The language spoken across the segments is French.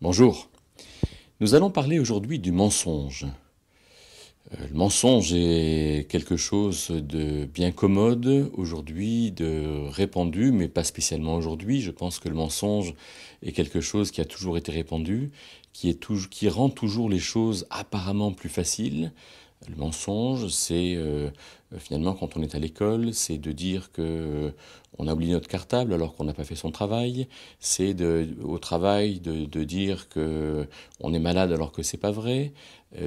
Bonjour. Nous allons parler aujourd'hui du mensonge. Euh, le mensonge est quelque chose de bien commode aujourd'hui, de répandu, mais pas spécialement aujourd'hui. Je pense que le mensonge est quelque chose qui a toujours été répandu, qui, qui rend toujours les choses apparemment plus faciles, le mensonge, c'est euh, finalement quand on est à l'école, c'est de dire que euh, on a oublié notre cartable alors qu'on n'a pas fait son travail. C'est au travail de, dire qu'on euh, est malade alors que c'est pas vrai.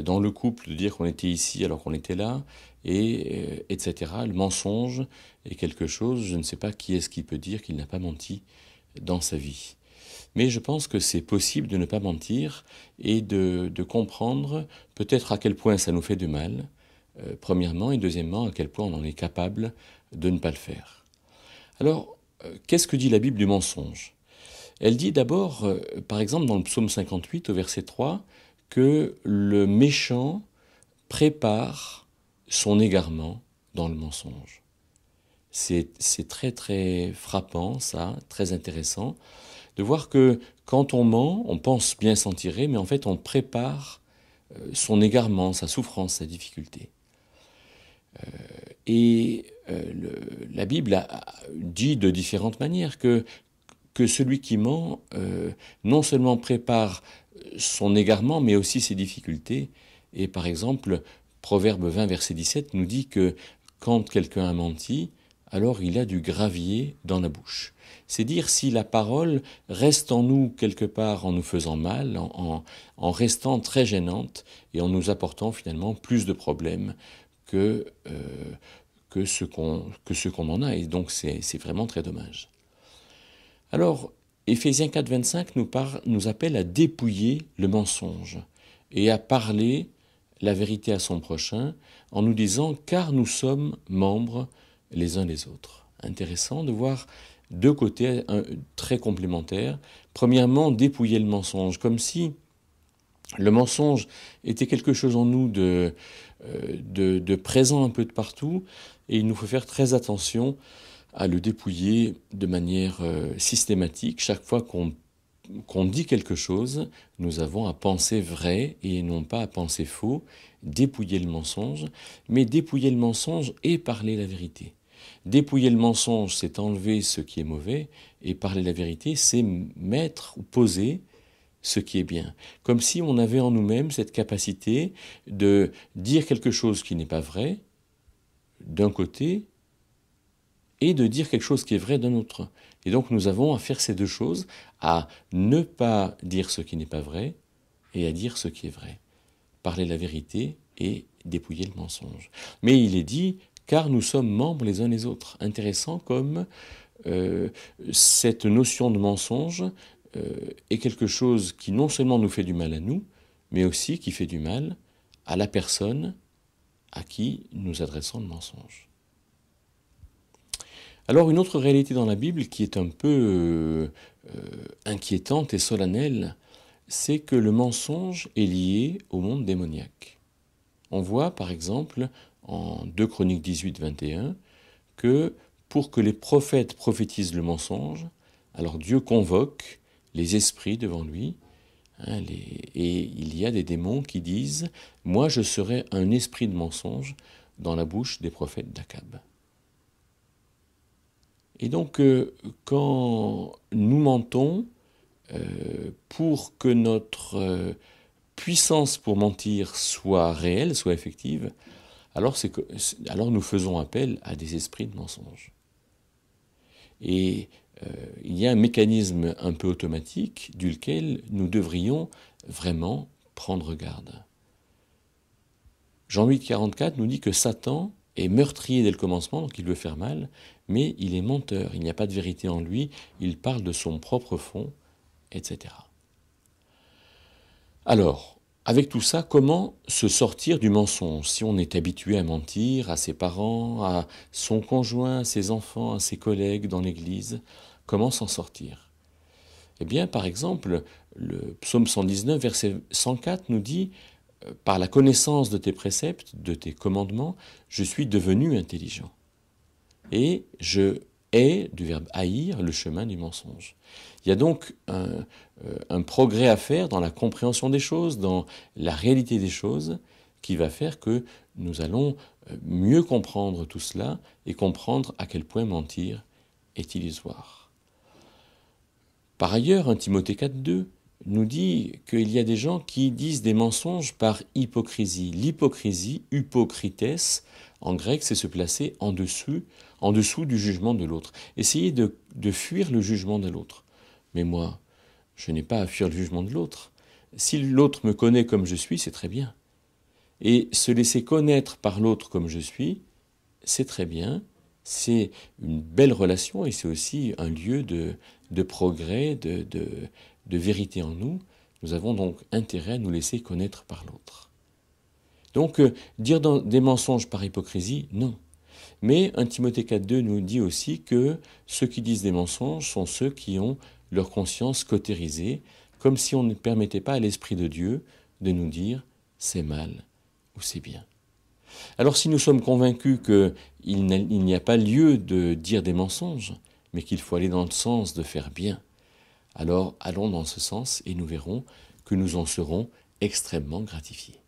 Dans le couple, de dire qu'on était ici alors qu'on était là, et etc. Le mensonge est quelque chose. Je ne sais pas qui est-ce qui peut dire qu'il n'a pas menti dans sa vie. Mais je pense que c'est possible de ne pas mentir et de, comprendre peut-être à quel point ça nous fait du mal, euh, premièrement, et deuxièmement, à quel point on en est capable de ne pas le faire. Alors, euh, qu'est-ce que dit la Bible du mensonge Elle dit d'abord, euh, par exemple, dans le psaume 58 au verset 3, que le méchant prépare son égarement dans le mensonge. C'est très très frappant, ça, très intéressant de voir que quand on ment, on pense bien s'en tirer, mais en fait on prépare euh, son égarement, sa souffrance, sa difficulté. Euh, et euh, la Bible a, dit de différentes manières que, celui qui ment non seulement prépare son égarement, mais aussi ses difficultés. Et par exemple, Proverbe 20, verset 17 nous dit que quand quelqu'un a menti, alors il a du gravier dans la bouche. C'est dire si la parole reste en nous quelque part en nous faisant mal, en, restant très gênante et en nous apportant finalement plus de problèmes que, euh, que ce qu'on en a. Et donc c'est vraiment très dommage. Alors, Ephésiens 4, 25 nous, nous appelle à dépouiller le mensonge et à parler la vérité à son prochain en nous disant car nous sommes membres les uns les autres. Intéressant de voir deux côtés très complémentaires. Premièrement, dépouiller le mensonge, comme si le mensonge était quelque chose en nous euh, de, présent un peu de partout, et il nous faut faire très attention à le dépouiller de manière euh, systématique. Chaque fois qu'on dit quelque chose, nous avons à penser vrai et non pas à penser faux, dépouiller le mensonge, mais dépouiller le mensonge et parler la vérité. Dépouiller le mensonge, c'est enlever ce qui est mauvais, et parler la vérité, c'est mettre ou poser ce qui est bien. Comme si on avait en nous-mêmes cette capacité de dire quelque chose qui n'est pas vrai, d'un côté, et de dire quelque chose qui est vrai d'un autre. Et donc nous avons à faire ces deux choses, à ne pas dire ce qui n'est pas vrai, et à dire ce qui est vrai. Parler la vérité et dépouiller le mensonge. Mais il est dit, car nous sommes membres les uns les autres. Intéressant comme euh, cette notion de mensonge euh, est quelque chose qui non seulement nous fait du mal à nous, mais aussi qui fait du mal à la personne à qui nous adressons le mensonge. Alors une autre réalité dans la Bible qui est un peu euh, inquiétante et solennelle, c'est que le mensonge est lié au monde démoniaque. On voit par exemple en 2 Chroniques 18-21 que pour que les prophètes prophétisent le mensonge, alors Dieu convoque les esprits devant lui, hein, et il y a des démons qui disent ⁇ Moi je serai un esprit de mensonge dans la bouche des prophètes d'Akab ⁇ Et donc euh, quand nous mentons, euh, pour que notre euh, puissance pour mentir soit réelle, soit effective, alors, que, alors nous faisons appel à des esprits de mensonge. Et euh, il y a un mécanisme un peu automatique duquel nous devrions vraiment prendre garde. Jean 8, 44 nous dit que Satan est meurtrier dès le commencement, donc il veut faire mal, mais il est menteur, il n'y a pas de vérité en lui, il parle de son propre fond, etc. Alors, avec tout ça, comment se sortir du mensonge Si on est habitué à mentir à ses parents, à son conjoint, à ses enfants, à ses collègues dans l'Église, comment s'en sortir Eh bien, par exemple, le psaume 119, verset 104 nous dit euh, Par la connaissance de tes préceptes, de tes commandements, je suis devenu intelligent. Et je est, du verbe haïr, le chemin du mensonge. Il y a donc euh, un, progrès à faire dans la compréhension des choses, dans la réalité des choses, qui va faire que nous allons euh, mieux comprendre tout cela et comprendre à quel point mentir est illusoire. Par ailleurs, 1 Timothée 4.2 nous dit qu'il y a des gens qui disent des mensonges par hypocrisie. L'hypocrisie, hypocrites, en grec, c'est se placer en dessous en dessous du jugement de l'autre. Essayez de, fuir le jugement de l'autre. Mais moi, je n'ai pas à fuir le jugement de l'autre. Si l'autre me connaît comme je suis, c'est très bien. Et se laisser connaître par l'autre comme je suis, c'est très bien. C'est une belle relation et c'est aussi un lieu de, progrès, de, vérité en nous. Nous avons donc intérêt à nous laisser connaître par l'autre. Donc, euh, dire des mensonges par hypocrisie, non. Mais 1 Timothée 4.2 nous dit aussi que ceux qui disent des mensonges sont ceux qui ont leur conscience cautérisée, comme si on ne permettait pas à l'Esprit de Dieu de nous dire c'est mal ou c'est bien. Alors si nous sommes convaincus qu'il n'y a pas lieu de dire des mensonges, mais qu'il faut aller dans le sens de faire bien, alors allons dans ce sens et nous verrons que nous en serons extrêmement gratifiés.